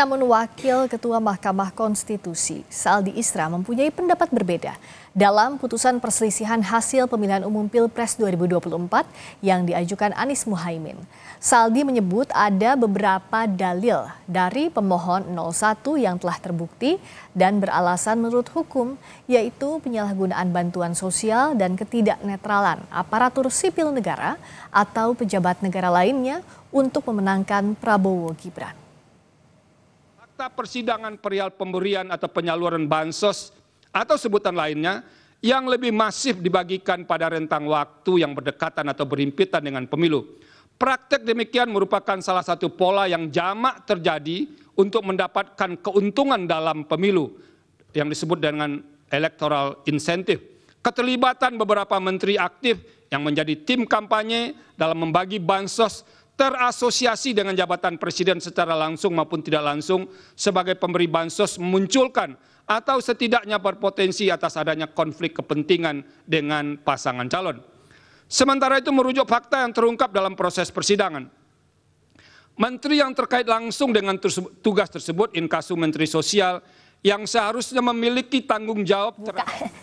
Namun Wakil Ketua Mahkamah Konstitusi Saldi Isra mempunyai pendapat berbeda dalam putusan perselisihan hasil pemilihan umum Pilpres 2024 yang diajukan Anies Muhaimin. Saldi menyebut ada beberapa dalil dari pemohon 01 yang telah terbukti dan beralasan menurut hukum yaitu penyalahgunaan bantuan sosial dan ketidaknetralan aparatur sipil negara atau pejabat negara lainnya untuk memenangkan Prabowo Gibran fakta persidangan perihal pemberian atau penyaluran bansos atau sebutan lainnya yang lebih masif dibagikan pada rentang waktu yang berdekatan atau berimpitan dengan pemilu. Praktek demikian merupakan salah satu pola yang jamak terjadi untuk mendapatkan keuntungan dalam pemilu yang disebut dengan electoral incentive. Keterlibatan beberapa menteri aktif yang menjadi tim kampanye dalam membagi bansos terasosiasi dengan jabatan presiden secara langsung maupun tidak langsung sebagai pemberi bansos memunculkan atau setidaknya berpotensi atas adanya konflik kepentingan dengan pasangan calon. Sementara itu merujuk fakta yang terungkap dalam proses persidangan. Menteri yang terkait langsung dengan tugas tersebut, inkasu Menteri Sosial, yang seharusnya memiliki tanggung jawab terhadap